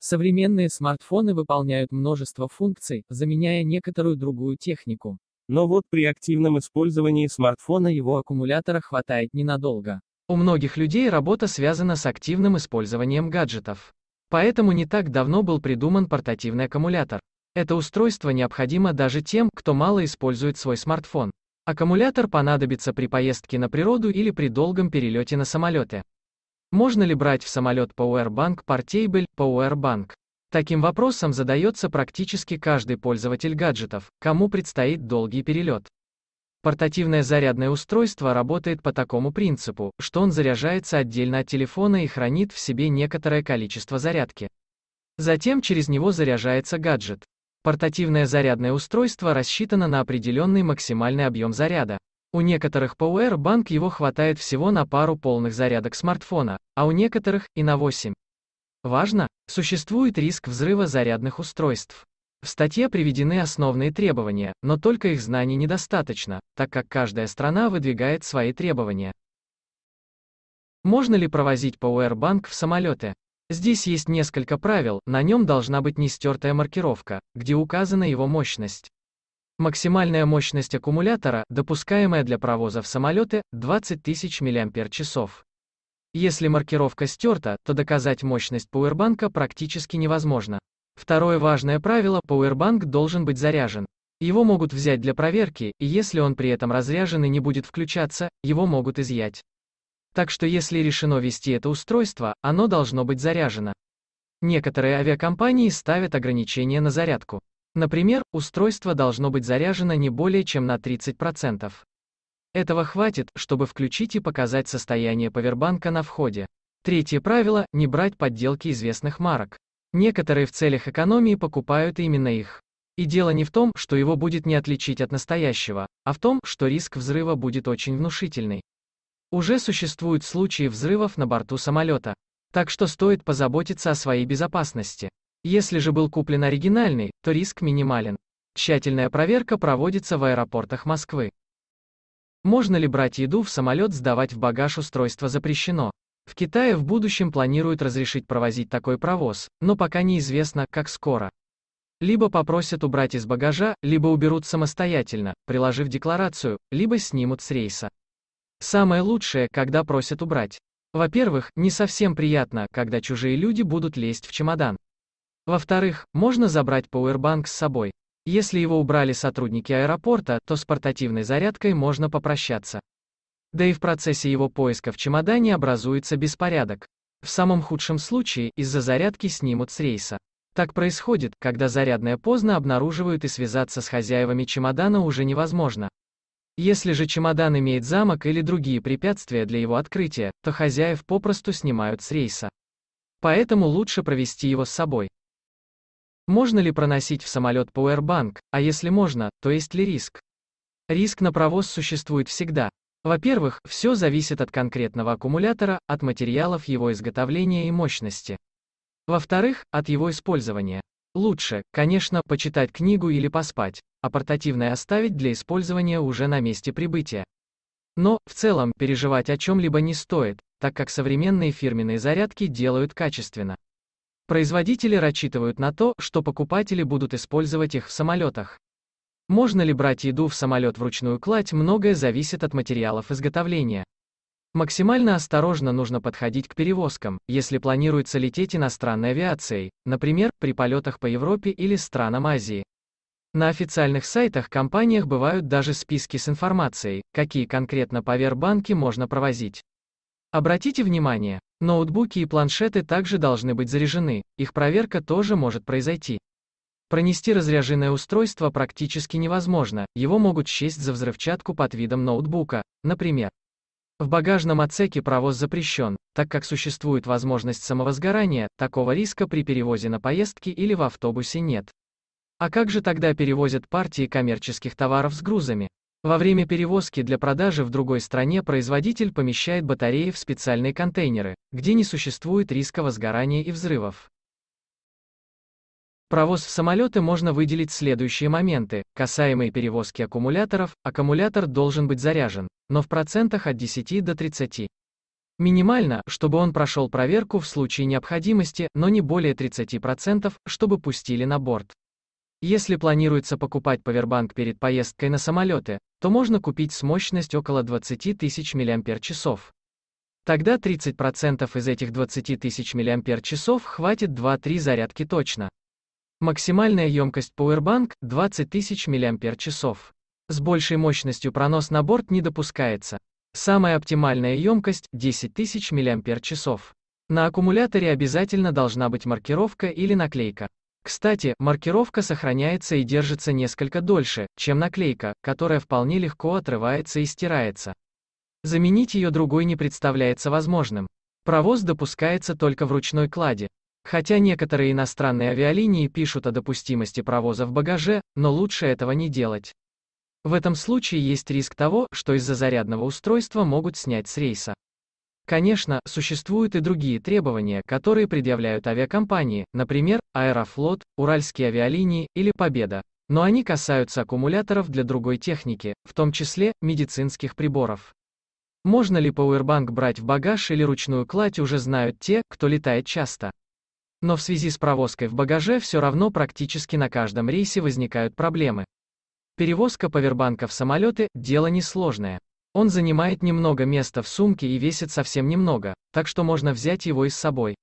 Современные смартфоны выполняют множество функций, заменяя некоторую другую технику. Но вот при активном использовании смартфона его аккумулятора хватает ненадолго. У многих людей работа связана с активным использованием гаджетов. Поэтому не так давно был придуман портативный аккумулятор. Это устройство необходимо даже тем, кто мало использует свой смартфон. Аккумулятор понадобится при поездке на природу или при долгом перелете на самолете. Можно ли брать в самолет Powerbank Portable Powerbank? Таким вопросом задается практически каждый пользователь гаджетов, кому предстоит долгий перелет. Портативное зарядное устройство работает по такому принципу, что он заряжается отдельно от телефона и хранит в себе некоторое количество зарядки. Затем через него заряжается гаджет. Портативное зарядное устройство рассчитано на определенный максимальный объем заряда. У некоторых Powerbank его хватает всего на пару полных зарядок смартфона, а у некоторых и на 8. Важно, существует риск взрыва зарядных устройств. В статье приведены основные требования, но только их знаний недостаточно, так как каждая страна выдвигает свои требования. Можно ли провозить Powerbank в самолеты? Здесь есть несколько правил, на нем должна быть нестертая маркировка, где указана его мощность. Максимальная мощность аккумулятора, допускаемая для провоза в самолеты, 20 тысяч мАч. Если маркировка стерта, то доказать мощность пауэрбанка практически невозможно. Второе важное правило – пауэрбанк должен быть заряжен. Его могут взять для проверки, и если он при этом разряжен и не будет включаться, его могут изъять. Так что если решено вести это устройство, оно должно быть заряжено. Некоторые авиакомпании ставят ограничения на зарядку. Например, устройство должно быть заряжено не более чем на 30%. Этого хватит, чтобы включить и показать состояние павербанка на входе. Третье правило – не брать подделки известных марок. Некоторые в целях экономии покупают именно их. И дело не в том, что его будет не отличить от настоящего, а в том, что риск взрыва будет очень внушительный. Уже существуют случаи взрывов на борту самолета. Так что стоит позаботиться о своей безопасности. Если же был куплен оригинальный, то риск минимален. Тщательная проверка проводится в аэропортах Москвы. Можно ли брать еду в самолет, сдавать в багаж устройство запрещено. В Китае в будущем планируют разрешить провозить такой провоз, но пока неизвестно, как скоро. Либо попросят убрать из багажа, либо уберут самостоятельно, приложив декларацию, либо снимут с рейса. Самое лучшее, когда просят убрать. Во-первых, не совсем приятно, когда чужие люди будут лезть в чемодан. Во-вторых, можно забрать Powerbank с собой. Если его убрали сотрудники аэропорта, то с портативной зарядкой можно попрощаться. Да и в процессе его поиска в чемодане образуется беспорядок. В самом худшем случае, из-за зарядки снимут с рейса. Так происходит, когда зарядное поздно обнаруживают и связаться с хозяевами чемодана уже невозможно. Если же чемодан имеет замок или другие препятствия для его открытия, то хозяев попросту снимают с рейса. Поэтому лучше провести его с собой. Можно ли проносить в самолет Powerbank, а если можно, то есть ли риск? Риск на провоз существует всегда. Во-первых, все зависит от конкретного аккумулятора, от материалов его изготовления и мощности. Во-вторых, от его использования. Лучше, конечно, почитать книгу или поспать, а портативное оставить для использования уже на месте прибытия. Но, в целом, переживать о чем-либо не стоит, так как современные фирменные зарядки делают качественно. Производители рассчитывают на то, что покупатели будут использовать их в самолетах. Можно ли брать еду в самолет вручную кладь, многое зависит от материалов изготовления. Максимально осторожно нужно подходить к перевозкам, если планируется лететь иностранной авиацией, например, при полетах по Европе или странам Азии. На официальных сайтах компаниях бывают даже списки с информацией, какие конкретно повербанки можно провозить. Обратите внимание, Ноутбуки и планшеты также должны быть заряжены, их проверка тоже может произойти. Пронести разряженное устройство практически невозможно, его могут счесть за взрывчатку под видом ноутбука, например. В багажном отсеке провоз запрещен, так как существует возможность самовозгорания, такого риска при перевозе на поездке или в автобусе нет. А как же тогда перевозят партии коммерческих товаров с грузами? Во время перевозки для продажи в другой стране производитель помещает батареи в специальные контейнеры, где не существует риска возгорания и взрывов. Провоз в самолеты можно выделить следующие моменты, касаемые перевозки аккумуляторов, аккумулятор должен быть заряжен, но в процентах от 10 до 30. Минимально, чтобы он прошел проверку в случае необходимости, но не более 30%, чтобы пустили на борт. Если планируется покупать Powerbank перед поездкой на самолеты, то можно купить с мощностью около 20 тысяч мАч. Тогда 30% из этих 20 тысяч мАч хватит 2-3 зарядки точно. Максимальная емкость Powerbank – 20 тысяч мАч. С большей мощностью пронос на борт не допускается. Самая оптимальная емкость – 10 тысяч мАч. На аккумуляторе обязательно должна быть маркировка или наклейка. Кстати, маркировка сохраняется и держится несколько дольше, чем наклейка, которая вполне легко отрывается и стирается. Заменить ее другой не представляется возможным. Провоз допускается только в ручной кладе. Хотя некоторые иностранные авиалинии пишут о допустимости провоза в багаже, но лучше этого не делать. В этом случае есть риск того, что из-за зарядного устройства могут снять с рейса. Конечно, существуют и другие требования, которые предъявляют авиакомпании, например, Аэрофлот, Уральские авиалинии или Победа. Но они касаются аккумуляторов для другой техники, в том числе медицинских приборов. Можно ли PowerBank брать в багаж или ручную кладь уже знают те, кто летает часто. Но в связи с провозкой в багаже все равно практически на каждом рейсе возникают проблемы. Перевозка павербанка в самолеты – дело несложное. Он занимает немного места в сумке и весит совсем немного, так что можно взять его и с собой.